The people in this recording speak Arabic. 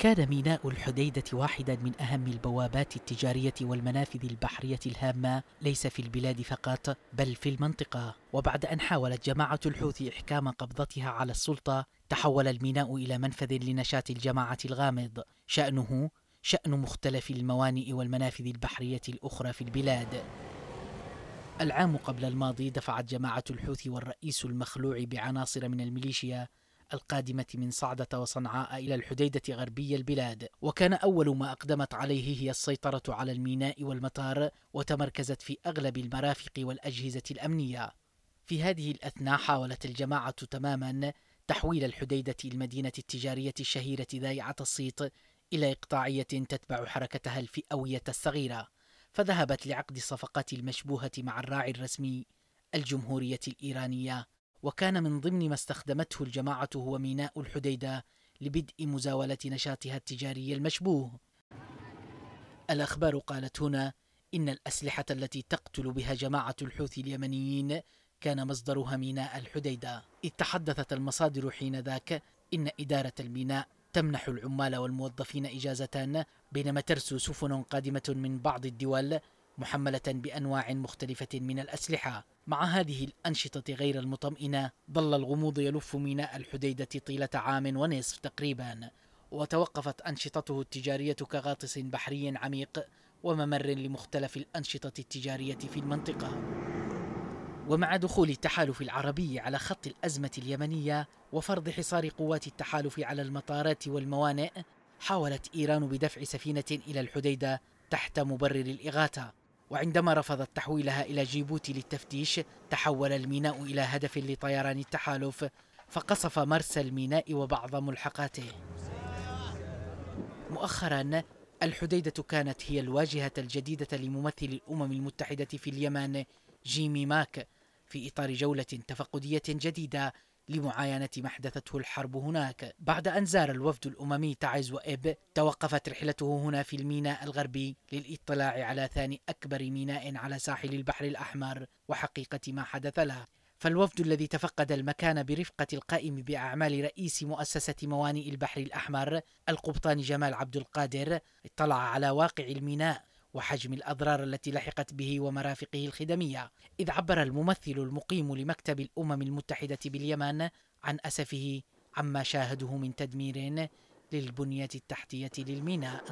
كان ميناء الحديدة واحدا من أهم البوابات التجارية والمنافذ البحرية الهامة ليس في البلاد فقط بل في المنطقة وبعد أن حاولت جماعة الحوثي إحكام قبضتها على السلطة تحول الميناء إلى منفذ لنشاط الجماعة الغامض شأنه شأن مختلف الموانئ والمنافذ البحرية الأخرى في البلاد العام قبل الماضي دفعت جماعة الحوثي والرئيس المخلوع بعناصر من الميليشيا القادمة من صعدة وصنعاء إلى الحديدة غربي البلاد وكان أول ما أقدمت عليه هي السيطرة على الميناء والمطار وتمركزت في أغلب المرافق والأجهزة الأمنية في هذه الأثناء حاولت الجماعة تماما تحويل الحديدة المدينة التجارية الشهيرة ذايعة الصيت إلى إقطاعية تتبع حركتها الفئوية الصغيرة فذهبت لعقد الصفقات المشبوهة مع الراعي الرسمي الجمهورية الإيرانية وكان من ضمن ما استخدمته الجماعة هو ميناء الحديدة لبدء مزاولة نشاطها التجاري المشبوه الأخبار قالت هنا إن الأسلحة التي تقتل بها جماعة الحوثي اليمنيين كان مصدرها ميناء الحديدة إذ تحدثت المصادر حين ذاك إن إدارة الميناء تمنح العمال والموظفين إجازة بينما ترسو سفن قادمة من بعض الدول محملة بأنواع مختلفة من الأسلحة مع هذه الأنشطة غير المطمئنة ظل الغموض يلف ميناء الحديدة طيلة عام ونصف تقريبا وتوقفت أنشطته التجارية كغاطس بحري عميق وممر لمختلف الأنشطة التجارية في المنطقة ومع دخول التحالف العربي على خط الأزمة اليمنية وفرض حصار قوات التحالف على المطارات والموانئ حاولت إيران بدفع سفينة إلى الحديدة تحت مبرر الإغاثة وعندما رفضت تحويلها إلى جيبوتي للتفتيش تحول الميناء إلى هدف لطيران التحالف فقصف مرسى الميناء وبعض ملحقاته مؤخرا الحديدة كانت هي الواجهة الجديدة لممثل الأمم المتحدة في اليمن جيمي ماك في إطار جولة تفقدية جديدة لمعاينة ما حدثته الحرب هناك بعد أن زار الوفد الأممي تعز وإب توقفت رحلته هنا في الميناء الغربي للاطلاع على ثاني أكبر ميناء على ساحل البحر الأحمر وحقيقة ما حدث له فالوفد الذي تفقد المكان برفقة القائم بأعمال رئيس مؤسسة موانئ البحر الأحمر القبطان جمال عبد القادر اطلع على واقع الميناء وحجم الأضرار التي لحقت به ومرافقه الخدمية إذ عبر الممثل المقيم لمكتب الأمم المتحدة باليمن عن أسفه عما شاهده من تدمير للبنية التحتية للميناء